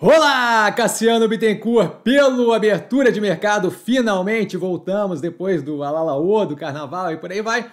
Olá, Cassiano Bittencourt, pelo abertura de mercado, finalmente voltamos depois do Alalaô, do Carnaval e por aí vai.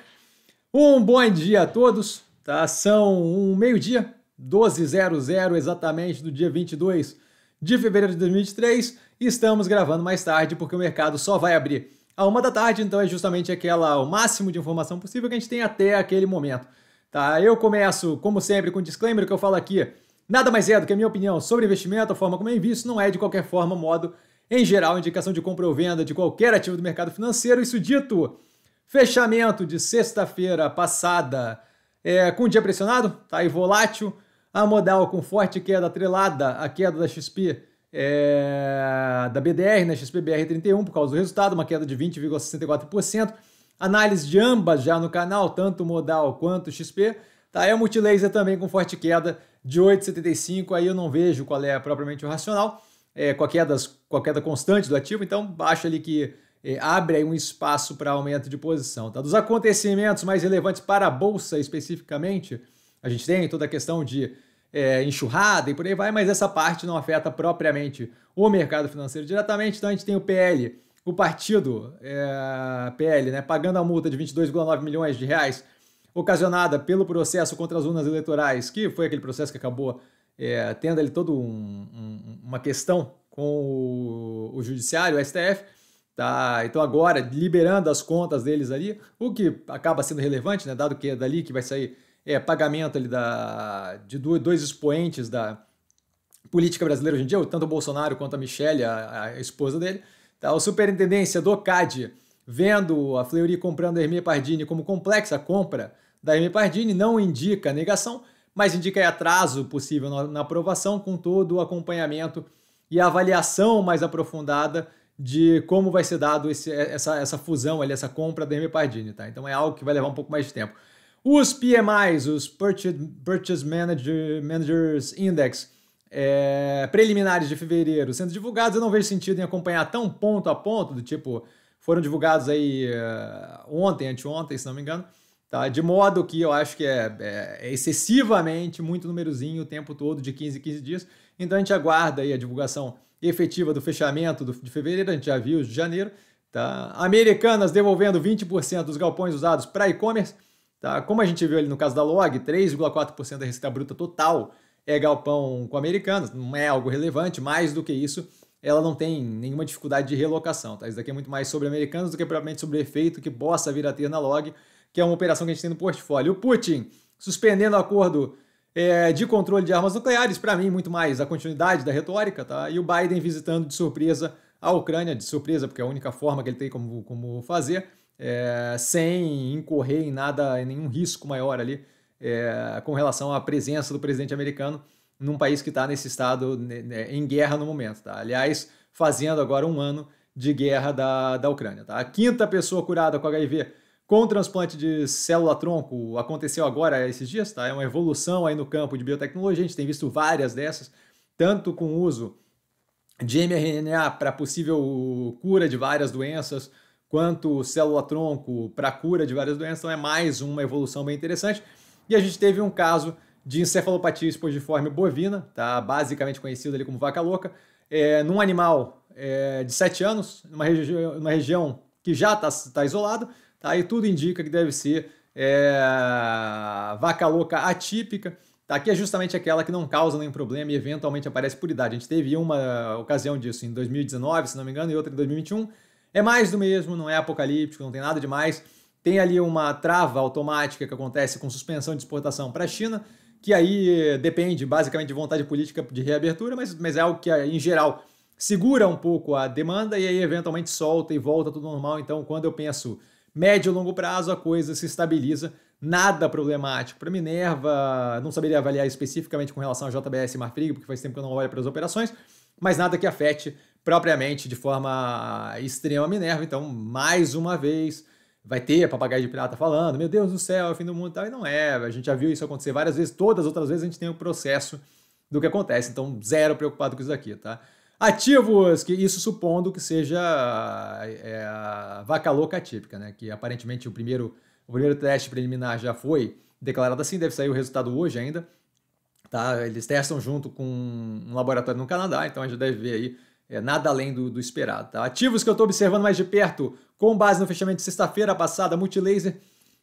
Um bom dia a todos, tá? São um meio-dia, 12.00 exatamente do dia 22 de fevereiro de 2023. Estamos gravando mais tarde porque o mercado só vai abrir à uma da tarde, então é justamente aquela o máximo de informação possível que a gente tem até aquele momento, tá? Eu começo, como sempre, com o disclaimer que eu falo aqui Nada mais é do que a minha opinião sobre investimento, a forma como eu invisto, não é de qualquer forma, modo, em geral, indicação de compra ou venda de qualquer ativo do mercado financeiro. Isso dito, fechamento de sexta-feira passada é, com o dia pressionado, tá aí volátil, a modal com forte queda atrelada à queda da XP é, da BDR, né, XPBR31, por causa do resultado, uma queda de 20,64%. Análise de ambas já no canal, tanto modal quanto XP. Tá aí é a Multilaser também com forte queda de 8,75, aí eu não vejo qual é propriamente o racional, é, com, a queda, com a queda constante do ativo, então baixa ali que é, abre aí um espaço para aumento de posição. Tá? Dos acontecimentos mais relevantes para a Bolsa especificamente, a gente tem toda a questão de é, enxurrada e por aí vai, mas essa parte não afeta propriamente o mercado financeiro diretamente, então a gente tem o PL, o partido é, PL, né, pagando a multa de 22,9 milhões de reais ocasionada pelo processo contra as urnas eleitorais, que foi aquele processo que acabou é, tendo ali toda um, um, uma questão com o, o, judiciário, o STF, tá? Então agora liberando as contas deles ali, o que acaba sendo relevante, né? Dado que é dali que vai sair é, pagamento ali da, de dois expoentes da política brasileira hoje em dia, tanto o Bolsonaro quanto a Michelle, a, a esposa dele, tá? O superintendência do CAD vendo a Fleury comprando a Hermia Pardini como complexa compra da Hermia Pardini, não indica negação, mas indica atraso possível na, aprovação, com todo o acompanhamento e avaliação mais aprofundada de como vai ser dado esse, essa, essa fusão, ali, essa compra da Hermia Pardini. Tá? Então é algo que vai levar um pouco mais de tempo. Os PMIs, os Purchase, Purchase Manager, Managers Index, é, preliminares de fevereiro sendo divulgados, eu não vejo sentido em acompanhar tão ponto a ponto, do tipo, foram divulgados aí uh, ontem, anteontem, se não me engano. Tá? De modo que eu acho que é, é, é excessivamente muito númerozinho, o tempo todo, de 15 15 dias. Então a gente aguarda aí a divulgação efetiva do fechamento do, de fevereiro, a gente já viu de janeiro. Tá? Americanas devolvendo 20% dos galpões usados para e-commerce. Tá? Como a gente viu ali no caso da Log, 3,4% da receita bruta total é galpão com americanas, não é algo relevante, mais do que isso ela não tem nenhuma dificuldade de relocação. Tá? Isso daqui é muito mais sobre americanos do que propriamente sobre efeito que possa vir a ter na log, que é uma operação que a gente tem no portfólio. O Putin suspendendo o acordo é, de controle de armas nucleares, para mim, muito mais a continuidade da retórica, tá? e o Biden visitando de surpresa a Ucrânia, de surpresa, porque é a única forma que ele tem como, como fazer, é, sem incorrer em nada, em nenhum risco maior ali é, com relação à presença do presidente americano num país que está nesse estado né, né, em guerra no momento, tá? Aliás, fazendo agora um ano de guerra da, da Ucrânia, tá? A quinta pessoa curada com HIV com transplante de célula-tronco aconteceu agora esses dias, tá? É uma evolução aí no campo de biotecnologia, a gente tem visto várias dessas, tanto com o uso de mRNA para possível cura de várias doenças, quanto célula-tronco para cura de várias doenças, então é mais uma evolução bem interessante. E a gente teve um caso de encefalopatia esporidiforme bovina, tá? basicamente conhecida ali como vaca louca, é, num animal é, de 7 anos, numa, regi numa região que já está tá isolado, tá? e tudo indica que deve ser é, vaca louca atípica, tá? que é justamente aquela que não causa nenhum problema e eventualmente aparece por idade. A gente teve uma ocasião disso em 2019, se não me engano, e outra em 2021. É mais do mesmo, não é apocalíptico, não tem nada demais. Tem ali uma trava automática que acontece com suspensão de exportação para a China, que aí eh, depende basicamente de vontade política de reabertura, mas, mas é algo que, eh, em geral, segura um pouco a demanda e aí eventualmente solta e volta tudo normal. Então, quando eu penso médio e longo prazo, a coisa se estabiliza. Nada problemático para Minerva, não saberia avaliar especificamente com relação a JBS e Marfrig, porque faz tempo que eu não olho para as operações, mas nada que afete propriamente de forma ah, extrema a Minerva. Então, mais uma vez, vai ter papagaio de pirata falando, meu Deus do céu, é o fim do mundo e tal, e não é. A gente já viu isso acontecer várias vezes, todas as outras vezes a gente tem o um processo do que acontece, então zero preocupado com isso aqui, tá? Ativos, que isso supondo que seja é, a vaca louca típica, né? Que aparentemente o primeiro, o primeiro teste preliminar já foi declarado assim, deve sair o resultado hoje ainda, tá? Eles testam junto com um laboratório no Canadá, então a gente deve ver aí é nada além do, do esperado. Tá? Ativos que eu estou observando mais de perto, com base no fechamento de sexta-feira passada, Multilaser,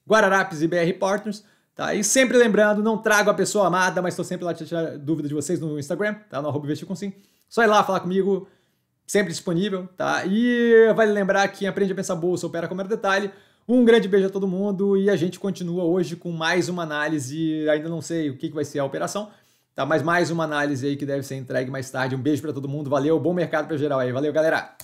Guararapes e BR Partners. Tá? E sempre lembrando, não trago a pessoa amada, mas estou sempre lá tirar dúvida de vocês no Instagram, tá? no arroba com sim. Só ir lá falar comigo, sempre disponível. tá? E vale lembrar que aprende a pensar bolsa, opera como era detalhe. Um grande beijo a todo mundo e a gente continua hoje com mais uma análise. Ainda não sei o que, que vai ser a operação, Tá? Mas mais uma análise aí que deve ser entregue mais tarde. Um beijo para todo mundo. Valeu, bom mercado para geral aí. Valeu, galera.